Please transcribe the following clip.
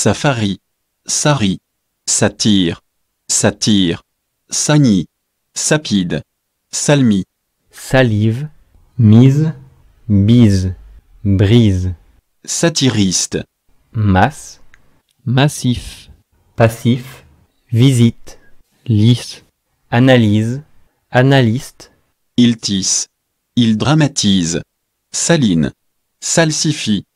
Safari, Sari, Satire, Satire, Sani, Sapide, Salmi. Salive, mise, bise, brise. Satiriste. Masse, massif. Passif, visite. Lisse, analyse, analyste. Il tisse, il dramatise. Saline, salsifie,